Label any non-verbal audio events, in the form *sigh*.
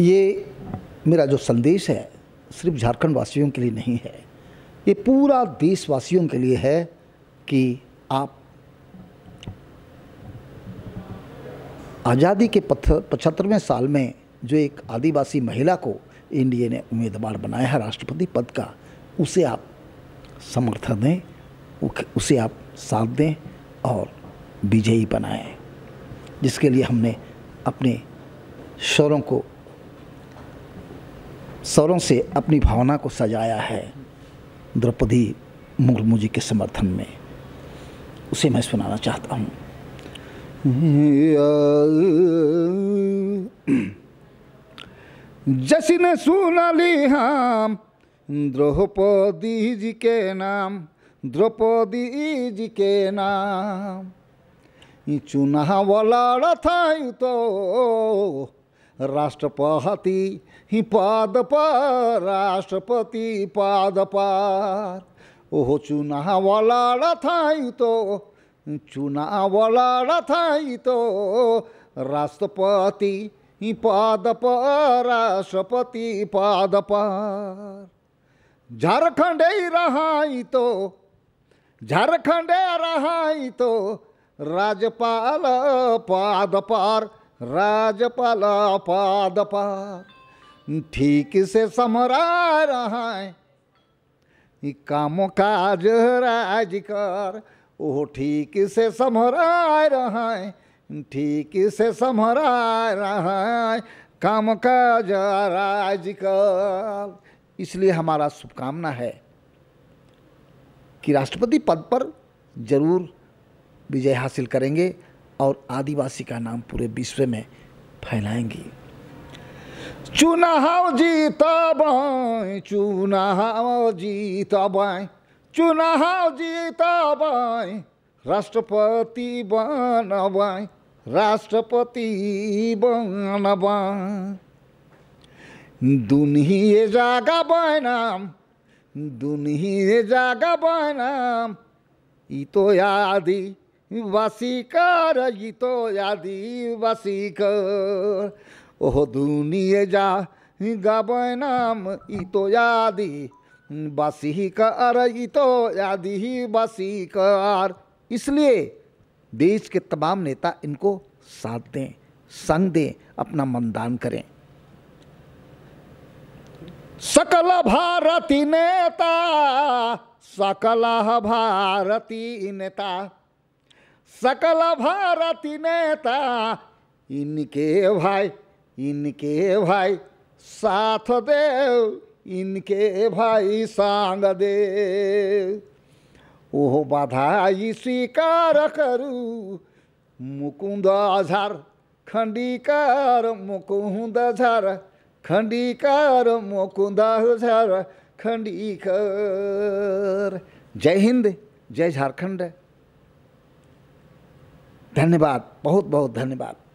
ये मेरा जो संदेश है सिर्फ झारखंड वासियों के लिए नहीं है ये पूरा देशवासियों के लिए है कि आप आज़ादी के पथ पचहत्तरवें साल में जो एक आदिवासी महिला को इंडिया ने उम्मीदवार बनाया है राष्ट्रपति पद का उसे आप समर्थन दें उसे आप साथ दें और विजयी बनाएं जिसके लिए हमने अपने शौरों को स्वरों से अपनी भावना को सजाया है द्रौपदी मुर्मू जी के समर्थन में उसे मैं सुनाना चाहता हूँ *coughs* सुना ली हम द्रौपदी जी के नाम द्रौपदी जी के नाम चुनाव रथ तो রাষ্ট্রপতি হি পদ রাষ্ট্রপতি পদ পার ওহো চুনাওয়ালা রথাই তো চুনাওয়ালা রথাই তো রাষ্ট্রপতি হি পদ রাষ্ট্রপতি পদ পার ঝাড়খণ্ডে রাহাই তো ঝাড়খণ্ডে রাহাই তো রাজপাল পদ পার राजपाला पाद ठीक से समरा रहा है काम काज राज कर वो ठीक से समरा रहा है ठीक से समरा रहा है काम काज राज कर इसलिए हमारा शुभकामना है कि राष्ट्रपति पद पर जरूर विजय हासिल करेंगे और आदिवासी का नाम पूरे विश्व में फैलाएंगी चुनाव जीतब चुनाव जीतब चुनाव जीतब राष्ट्रपति बनब राष्ट्रपति बनब दुनिया जागा बनाम दुनिया जागा बनाम इ तो आदि वसीकर तो आदि वसीकर ओह दुनिया जा गब नाम इतो आदि वसीकर इतो आदि वसीकर इसलिए देश के तमाम नेता इनको साथ दें संग दें अपना मतदान करें सकल भारती नेता सकल भारती नेता सकल भारती नेता इनके भाई इनके भाई साथ दे इनके भाई सांग दे ओह बधाई स्वीकार करू मुकुंद झर खंडीकार मुकुंद झर खंडीकार मुकुंद झर खंडीकर जय हिंद जय झारखंड धन्यवाद बहुत बहुत धन्यवाद